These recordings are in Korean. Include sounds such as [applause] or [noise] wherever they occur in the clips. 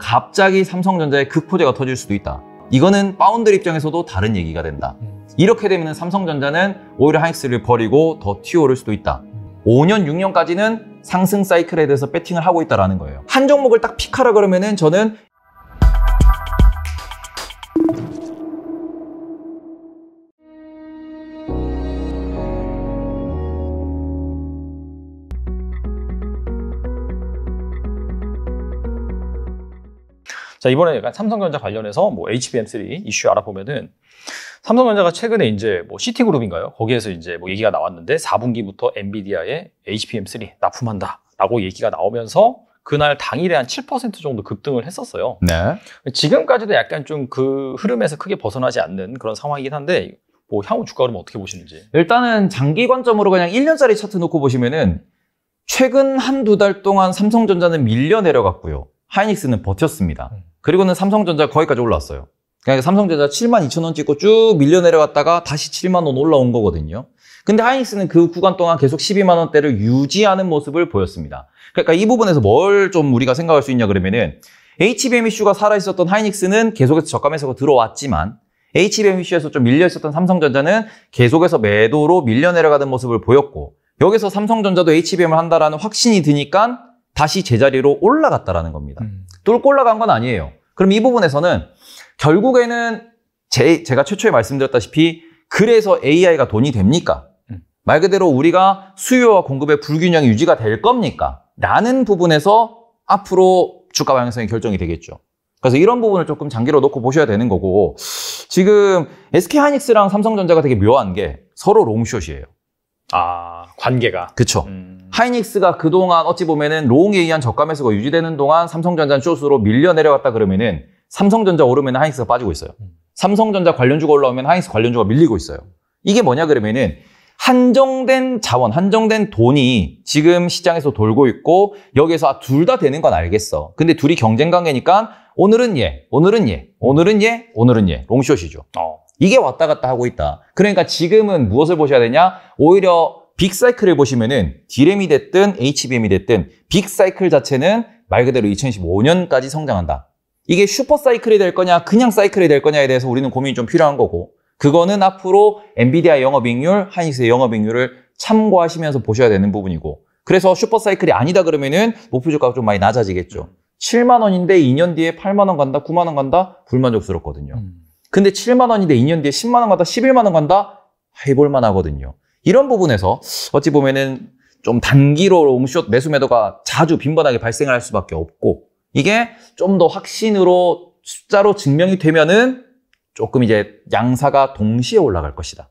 갑자기 삼성전자의 극포제가 그 터질 수도 있다. 이거는 파운드 입장에서도 다른 얘기가 된다. 음. 이렇게 되면 삼성전자는 오히려 하이스를 버리고 더 튀어오를 수도 있다. 5년, 음. 6년까지는 상승 사이클에 대해서 배팅을 하고 있다라는 거예요. 한 종목을 딱 픽하라 그러면은 저는 자, 이번에 약간 삼성전자 관련해서 뭐 HBM3 이슈 알아보면은 삼성전자가 최근에 이제 뭐 시티그룹인가요? 거기에서 이제 뭐 얘기가 나왔는데 4분기부터 엔비디아에 HBM3 납품한다. 라고 얘기가 나오면서 그날 당일에 한 7% 정도 급등을 했었어요. 네. 지금까지도 약간 좀 그 흐름에서 크게 벗어나지 않는 그런 상황이긴 한데 뭐 향후 주가 흐름 어떻게 보시는지. 일단은 장기 관점으로 그냥 1년짜리 차트 놓고 보시면은 최근 한 두 달 동안 삼성전자는 밀려 내려갔고요. 하이닉스는 버텼습니다. 음. 그리고는 삼성전자 거기까지 올라왔어요. 그러니까 삼성전자 7만 2천 원 찍고 쭉 밀려 내려갔다가 다시 7만 원 올라온 거거든요. 근데 하이닉스는 그 구간 동안 계속 12만 원대를 유지하는 모습을 보였습니다. 그러니까 이 부분에서 뭘 좀 우리가 생각할 수 있냐 그러면은 HBM 이슈가 살아있었던 하이닉스는 계속해서 저가 매수가 들어왔지만 HBM 이슈에서 좀 밀려 있었던 삼성전자는 계속해서 매도로 밀려 내려가는 모습을 보였고 여기서 삼성전자도 HBM을 한다라는 확신이 드니까 다시 제자리로 올라갔다라는 겁니다. 음. 뚫고 올라간 건 아니에요. 그럼 이 부분에서는 결국에는 제, 제가 최초에 말씀드렸다시피 그래서 AI가 돈이 됩니까? 음. 말 그대로 우리가 수요와 공급의 불균형이 유지가 될 겁니까? 라는 부분에서 앞으로 주가 방향성이 결정이 되겠죠. 그래서 이런 부분을 조금 장기로 놓고 보셔야 되는 거고 지금 SK 하이닉스랑 삼성전자가 되게 묘한 게 서로 롱숏이에요. 아 관계가 그쵸 음. 하이닉스가 그동안 어찌 보면은 롱에 의한 저가 매수가 유지되는 동안 삼성전자는 쇼스로 밀려 내려갔다 그러면은 삼성전자 오르면 하이닉스가 빠지고 있어요 음. 삼성전자 관련주가 올라오면 하이닉스 관련주가 밀리고 있어요 이게 뭐냐 그러면은 한정된 자원, 한정된 돈이 지금 시장에서 돌고 있고 여기에서 아, 둘다 되는 건 알겠어. 근데 둘이 경쟁 관계니까 오늘은 예, 오늘은 예, 오늘은 예, 오늘은 예, 롱쇼시죠 어. 이게 왔다 갔다 하고 있다. 그러니까 지금은 무엇을 보셔야 되냐? 오히려 빅사이클을 보시면은 디램이 됐든 HBM이 됐든 빅사이클 자체는 말 그대로 2015년까지 성장한다. 이게 슈퍼사이클이 될 거냐 그냥 사이클이 될 거냐에 대해서 우리는 고민이 좀 필요한 거고 그거는 앞으로 엔비디아 영업익률, 하이닉스의 영업익률을 참고하시면서 보셔야 되는 부분이고 그래서 슈퍼사이클이 아니다 그러면은 목표 주가가 좀 많이 낮아지겠죠. 7만 원인데 2년 뒤에 8만 원 간다, 9만 원 간다 불만족스럽거든요. 음. 근데 7만 원인데 2년 뒤에 10만 원 간다, 11만 원 간다 해볼 만하거든요. 이런 부분에서 어찌 보면은 좀 단기로 롱숏 매수 매도가 자주 빈번하게 발생을 할 수밖에 없고 이게 좀 더 확신으로 숫자로 증명이 되면은 조금 이제 양사가 동시에 올라갈 것이다.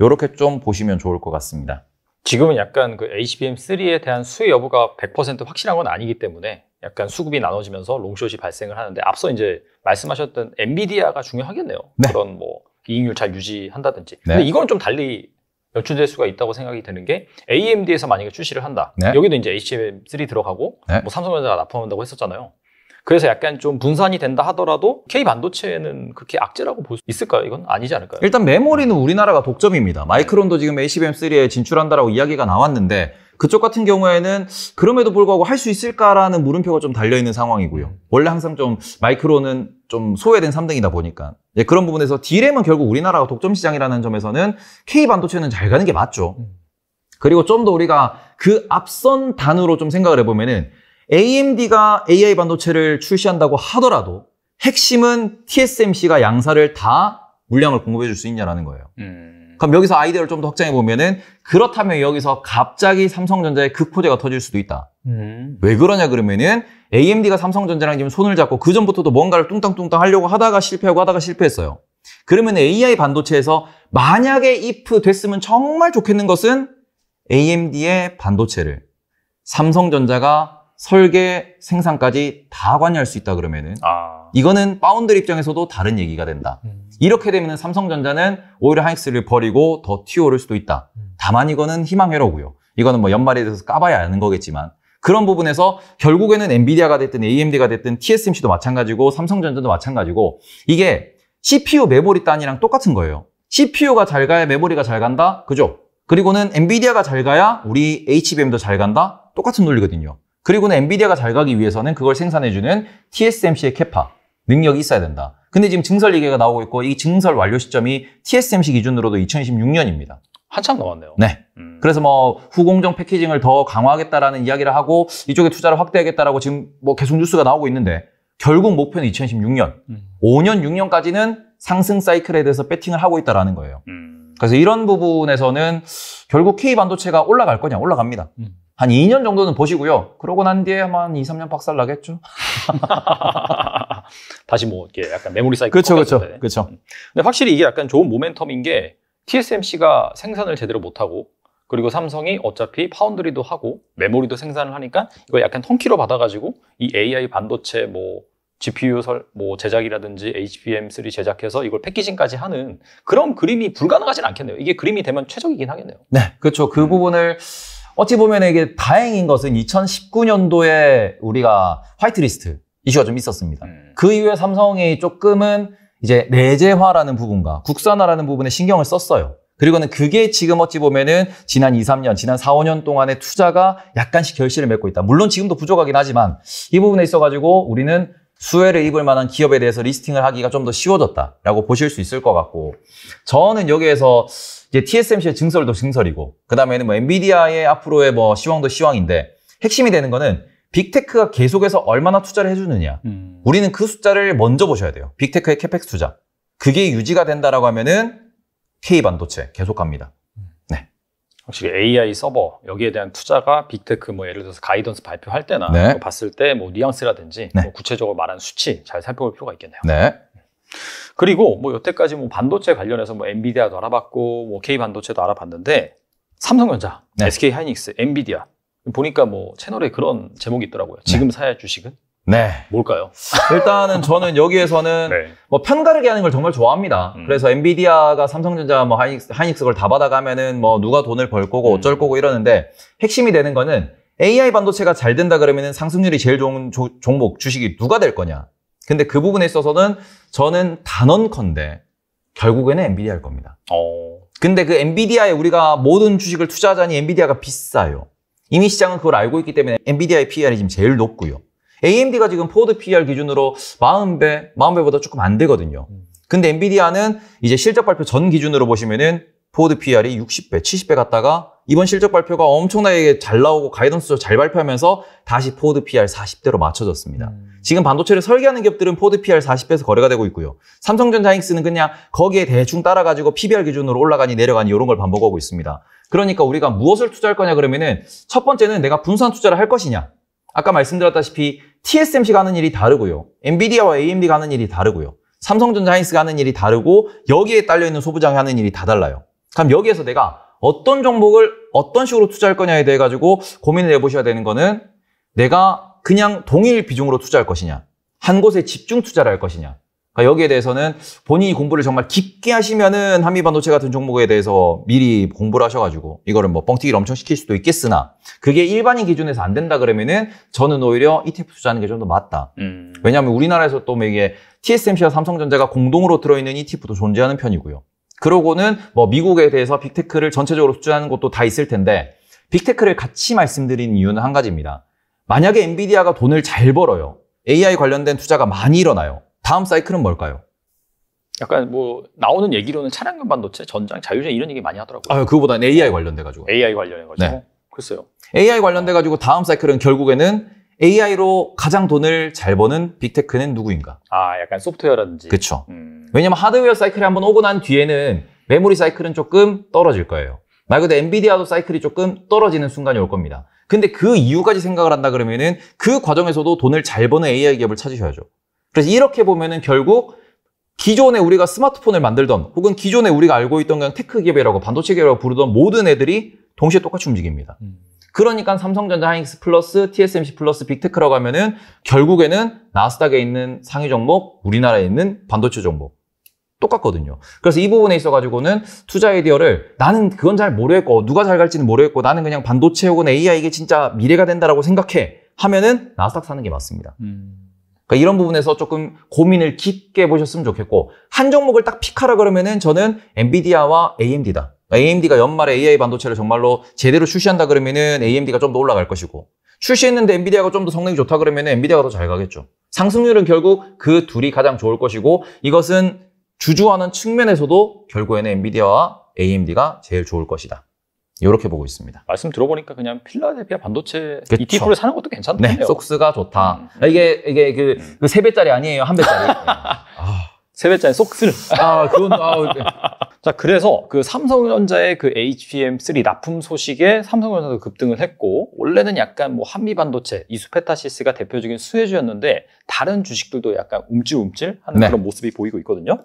이렇게 음. 좀 보시면 좋을 것 같습니다. 지금은 약간 그 HBM3에 대한 수요 여부가 100% 확실한 건 아니기 때문에 약간 수급이 나눠지면서 롱숏이 발생을 하는데 앞서 이제 말씀하셨던 엔비디아가 중요하겠네요. 네. 그런 뭐 이익률 잘 유지한다든지. 네. 근데 이거는좀 달리 연출될 수가 있다고 생각이 드는 게 AMD에서 만약에 출시를 한다. 네. 여기도 이제 HBM3 들어가고 네. 뭐 삼성전자가 납품한다고 했었잖아요. 그래서 약간 좀 분산이 된다 하더라도 K 반도체는 그렇게 악재라고 볼 수 있을까요? 이건 아니지 않을까요? 일단 메모리는 우리나라가 독점입니다. 마이크론도 지금 ACBM3에 진출한다라고 이야기가 나왔는데 그쪽 같은 경우에는 그럼에도 불구하고 할 수 있을까라는 물음표가 좀 달려있는 상황이고요. 원래 항상 좀 마이크론은 좀 소외된 3등이다 보니까 예, 그런 부분에서 D램은 결국 우리나라가 독점 시장이라는 점에서는 K 반도체는 잘 가는 게 맞죠. 음. 그리고 좀 더 우리가 그 앞선 단으로 좀 생각을 해보면은 AMD가 AI 반도체를 출시한다고 하더라도 핵심은 TSMC가 양사를 다 물량을 공급해 줄 수 있냐라는 거예요. 음. 그럼 여기서 아이디어를 좀 더 확장해 보면은 그렇다면 여기서 갑자기 삼성전자의 극포제가 터질 수도 있다. 음. 왜 그러냐 그러면은 AMD가 삼성전자랑 지금 손을 잡고 그 전부터도 뭔가를 뚱땅뚱땅 하려고 하다가 실패하고 하다가 실패했어요. 그러면 AI 반도체에서 만약에 if 됐으면 정말 좋겠는 것은 AMD의 반도체를 삼성전자가 설계, 생산까지 다 관여할 수 있다 그러면은 아. 이거는 파운드 입장에서도 다른 얘기가 된다. 음. 이렇게 되면은 삼성전자는 오히려 하이스를 버리고 더 튀어오를 수도 있다. 음. 다만 이거는 희망회로고요. 이거는 뭐 연말에 대해서 까봐야 아는 거겠지만 그런 부분에서 결국에는 엔비디아가 됐든 AMD가 됐든 TSMC도 마찬가지고 삼성전자도 마찬가지고 이게 CPU 메모리 단위랑 똑같은 거예요. CPU가 잘 가야 메모리가 잘 간다? 그죠? 그리고는 엔비디아가 잘 가야 우리 HBM도 잘 간다? 똑같은 논리거든요. 그리고는 엔비디아가 잘 가기 위해서는 그걸 생산해주는 TSMC의 캐파, 능력이 있어야 된다. 근데 지금 증설 얘기가 나오고 있고 이 증설 완료 시점이 TSMC 기준으로도 2026년입니다. 한참 넘었네요 네. 음. 그래서 뭐 후공정 패키징을 더 강화하겠다라는 이야기를 하고 이쪽에 투자를 확대하겠다라고 지금 뭐 계속 뉴스가 나오고 있는데 결국 목표는 2016년. 음. 5년, 6년까지는 상승 사이클에 대해서 배팅을 하고 있다라는 거예요. 음. 그래서 이런 부분에서는 결국 K 반도체가 올라갈 거냐? 올라갑니다. 음. 한 2년 정도는 보시고요. 그러고 난 뒤에 한 2, 3년 박살 나겠죠. [laughs] 다시 뭐 이렇게 약간 메모리 사이클 그렇죠, 그렇죠, 그 근데 확실히 이게 약간 좋은 모멘텀인 게 TSMC가 생산을 제대로 못하고 그리고 삼성이 어차피 파운드리도 하고 메모리도 생산을 하니까 이거 약간 턴키로 받아가지고 이 AI 반도체 뭐 GPU 설, 뭐 제작이라든지 HBM3 제작해서 이걸 패키징까지 하는 그런 그림이 불가능하진 않겠네요. 이게 그림이 되면 최적이긴 하겠네요. 네, 그렇죠. 그 음. 부분을 어찌 보면 이게 다행인 것은 2019년도에 우리가 화이트리스트 이슈가 좀 있었습니다. 음. 그 이후에 삼성이 조금은 이제 내재화라는 부분과 국산화라는 부분에 신경을 썼어요. 그리고는 그게 지금 어찌 보면은 지난 2, 3년, 지난 4, 5년 동안의 투자가 약간씩 결실을 맺고 있다. 물론 지금도 부족하긴 하지만 이 부분에 있어가지고 우리는 수혜를 입을 만한 기업에 대해서 리스팅을 하기가 좀 더 쉬워졌다라고 보실 수 있을 것 같고 저는 여기에서 이제 TSMC의 증설도 증설이고 그 다음에는 뭐 엔비디아의 앞으로의 뭐 시황도 시황인데 핵심이 되는 거는 빅테크가 계속해서 얼마나 투자를 해주느냐 음. 우리는 그 숫자를 먼저 보셔야 돼요 빅테크의 캐펙스 투자 그게 유지가 된다라고 하면은 K 반도체 계속 갑니다 확실히 AI 서버 여기에 대한 투자가 빅테크 뭐 예를 들어서 가이던스 발표할 때나 네. 봤을 때 뭐 뉘앙스라든지 네. 뭐 구체적으로 말한 수치 잘 살펴볼 필요가 있겠네요. 네. 그리고 뭐 여태까지 뭐 반도체 관련해서 뭐 엔비디아도 알아봤고 뭐 K 반도체도 알아봤는데 삼성전자, 네. SK 하이닉스, 엔비디아 보니까 뭐 채널에 그런 제목이 있더라고요. 지금 네. 사야 주식은 네. 뭘까요? 일단은 저는 여기에서는 [laughs] 네. 뭐 편가르기 하는 걸 정말 좋아합니다. 음. 그래서 엔비디아가 삼성전자 뭐 하이닉스, 하이닉스 걸 다 받아가면은 뭐 누가 돈을 벌 거고 음. 어쩔 거고 이러는데 핵심이 되는 거는 AI 반도체가 잘 된다 그러면은 상승률이 제일 좋은 조, 종목 주식이 누가 될 거냐. 근데 그 부분에 있어서는 저는 단언컨대 결국에는 엔비디아일 겁니다. 오. 어. 근데 그 엔비디아에 우리가 모든 주식을 투자하자니 엔비디아가 비싸요. 이미 시장은 그걸 알고 있기 때문에 엔비디아의 PER이 지금 제일 높고요. AMD가 지금 포드 PR 기준으로 40배, 40배보다 조금 안 되거든요. 음. 근데 엔비디아는 이제 실적 발표 전 기준으로 보시면은 포드 PR이 60배, 70배 갔다가 이번 실적 발표가 엄청나게 잘 나오고 가이던스도 잘 발표하면서 다시 포드 PR 40대로 맞춰졌습니다. 음. 지금 반도체를 설계하는 기업들은 포드 PR 40배에서 거래가 되고 있고요. 삼성전자 하스는 그냥 거기에 대충 따라가지고 PBR 기준으로 올라가니 내려가니 이런 걸 반복하고 있습니다. 그러니까 우리가 무엇을 투자할 거냐 그러면은 첫 번째는 내가 분산 투자를 할 것이냐. 아까 말씀드렸다시피 TSMC가 하는 일이 다르고요. 엔비디아와 AMD가 하는 일이 다르고요. 삼성전자 인스가 하는 일이 다르고 여기에 딸려있는 소부장이 하는 일이 다 달라요. 그럼 여기에서 내가 어떤 종목을 어떤 식으로 투자할 거냐에 대해 가지고 고민을 해보셔야 되는 거는 내가 그냥 동일 비중으로 투자할 것이냐 한 곳에 집중 투자를 할 것이냐 그러니까 여기에 대해서는 본인이 공부를 정말 깊게 하시면은 한미 반도체 같은 종목에 대해서 미리 공부를 하셔가지고 이거를 뭐 뻥튀기를 엄청 시킬 수도 있겠으나 그게 일반인 기준에서 안 된다 그러면은 저는 오히려 ETF 투자하는 게 좀 더 맞다. 음. 왜냐하면 우리나라에서 또 뭐 이게 TSMC와 삼성전자가 공동으로 들어있는 ETF도 존재하는 편이고요. 그러고는 뭐 미국에 대해서 빅테크를 전체적으로 투자하는 것도 다 있을 텐데 빅테크를 같이 말씀드리는 이유는 한 가지입니다. 만약에 엔비디아가 돈을 잘 벌어요. AI 관련된 투자가 많이 일어나요. 다음 사이클은 뭘까요? 약간 뭐 나오는 얘기로는 차량용 반도체, 전장, 자율전 이런 얘기 많이 하더라고요. 아, 그거보다 AI 관련돼 가지고. AI 관련해 가지고. 네. 글쎄요. AI 관련돼 가지고 다음 사이클은 결국에는 AI로 가장 돈을 잘 버는 빅테크는 누구인가? 아, 약간 소프트웨어라든지. 그렇죠. 음... 왜냐면 하드웨어 사이클이 한번 오고 난 뒤에는 메모리 사이클은 조금 떨어질 거예요. 말 그대로 엔비디아도 사이클이 조금 떨어지는 순간이 올 겁니다. 근데 그 이유까지 생각을 한다 그러면은 그 과정에서도 돈을 잘 버는 AI 기업을 찾으셔야죠. 그래서 이렇게 보면은 결국 기존에 우리가 스마트폰을 만들던 혹은 기존에 우리가 알고 있던 그냥 테크 기업이라고 반도체 기업이라고 부르던 모든 애들이 동시에 똑같이 움직입니다. 음. 그러니까 삼성전자 하이닉스 플러스 TSMC 플러스 빅테크라고 하면은 결국에는 나스닥에 있는 상위 종목, 우리나라에 있는 반도체 종목 똑같거든요. 그래서 이 부분에 있어 가지고는 투자 아이디어를 나는 그건 잘 모르겠고 누가 잘 갈지는 모르겠고 나는 그냥 반도체 혹은 AI 이게 진짜 미래가 된다라고 생각해 하면은 나스닥 사는 게 맞습니다. 음. 그러니까 이런 부분에서 조금 고민을 깊게 보셨으면 좋겠고 한 종목을 딱 픽하라 그러면은 저는 엔비디아와 AMD다. AMD가 그러니까 연말에 AI 반도체를 정말로 제대로 출시한다 그러면은 AMD가 좀 더 올라갈 것이고 출시했는데 엔비디아가 좀 더 성능이 좋다 그러면 은 엔비디아가 더 잘 가겠죠. 상승률은 결국 그 둘이 가장 좋을 것이고 이것은 주주하는 측면에서도 결국에는 엔비디아와 AMD가 제일 좋을 것이다. 이렇게 보고 있습니다. 말씀 들어보니까 그냥 필라델피아 반도체 그쵸. ETF를 사는 것도 괜찮네요. 네, 속스가 좋다. 음. 아, 이게 이게 그, 음. 그 3배짜리 아니에요. 한 배짜리. [laughs] 네. 아. 세배짜리 속스를. 아, 그건 아, 네. [laughs] 자, 그래서 그 삼성전자의 그 HBM3 납품 소식에 삼성전자도 급등을 했고, 원래는 약간 뭐 한미반도체, 이수페타시스가 대표적인 수혜주였는데, 다른 주식들도 약간 움찔움찔 하는 네. 그런 모습이 보이고 있거든요.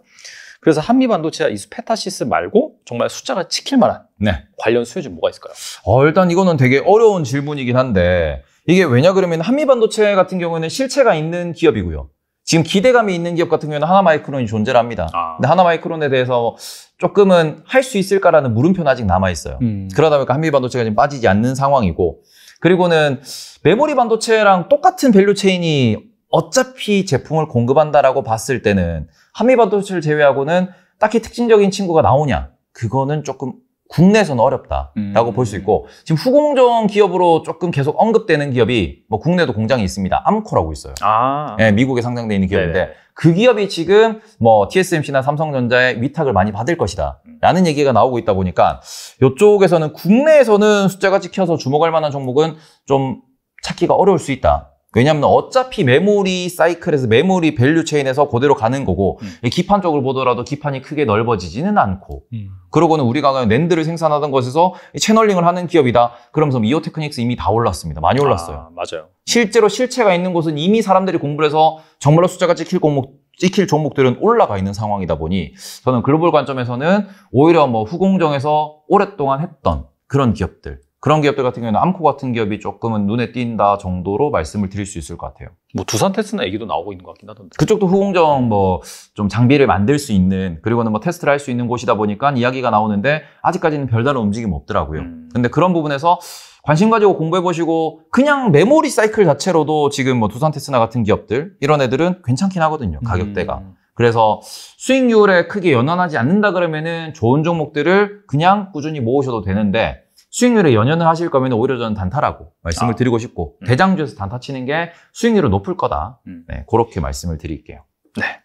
그래서 한미 반도체가 이스페타시스 말고 정말 숫자가 찍힐 만한 네. 관련 수요지 뭐가 있을까요? 어, 일단 이거는 되게 어려운 질문이긴 한데 이게 왜냐 그러면 한미 반도체 같은 경우에는 실체가 있는 기업이고요. 지금 기대감이 있는 기업 같은 경우는 하나마이크론이 존재합니다. 아. 근데 하나마이크론에 대해서 조금은 할 수 있을까라는 물음표는 아직 남아 있어요. 음. 그러다 보니까 한미 반도체가 지금 빠지지 않는 상황이고 그리고는 메모리 반도체랑 똑같은 밸류 체인이 어차피 제품을 공급한다라고 봤을 때는 하미바도치를 제외하고는 딱히 특징적인 친구가 나오냐? 그거는 조금 국내에서는 어렵다라고 음. 볼수 있고 지금 후공정 기업으로 조금 계속 언급되는 기업이 뭐 국내도 공장이 있습니다. 암코라고 있어요. 아. 네, 미국에 상장돼 있는 기업인데 네네. 그 기업이 지금 뭐 TSMC나 삼성전자의 위탁을 많이 받을 것이다라는 얘기가 나오고 있다 보니까 이쪽에서는 국내에서는 숫자가 찍혀서 주목할 만한 종목은 좀 찾기가 어려울 수 있다. 왜냐하면 어차피 메모리 사이클에서 메모리 밸류 체인에서 그대로 가는 거고 음. 기판 쪽을 보더라도 기판이 크게 넓어지지는 않고 음. 그러고는 우리가 랜드를 생산하던 곳에서 채널링을 하는 기업이다 그러면서 이오테크닉스 이미 다 올랐습니다 많이 올랐어요 아, 맞아요 실제로 실체가 있는 곳은 이미 사람들이 공부를 해서 정말로 숫자가 찍힐 공목 찍힐 종목들은 올라가 있는 상황이다 보니 저는 글로벌 관점에서는 오히려 뭐 후공정에서 오랫동안 했던 그런 기업들 그런 기업들 같은 경우는 암코 같은 기업이 조금은 눈에 띈다 정도로 말씀을 드릴 수 있을 것 같아요. 뭐 두산 테스나 얘기도 나오고 있는 것 같긴 하던데. 그쪽도 후공정 뭐 좀 장비를 만들 수 있는 그리고는 뭐 테스트를 할 수 있는 곳이다 보니까 이야기가 나오는데 아직까지는 별다른 움직임 없더라고요. 음. 근데 그런 부분에서 관심 가지고 공부해 보시고 그냥 메모리 사이클 자체로도 지금 뭐 두산 테스나 같은 기업들 이런 애들은 괜찮긴 하거든요. 가격대가. 음. 그래서 수익률에 크게 연연하지 않는다 그러면은 좋은 종목들을 그냥 꾸준히 모으셔도 되는데 수익률에 연연을 하실 거면 오히려 저는 단타라고 말씀을 아. 드리고 싶고 음. 대장주에서 단타 치는 게 수익률이 높을 거다. 음. 네, 그렇게 말씀을 드릴게요. 네.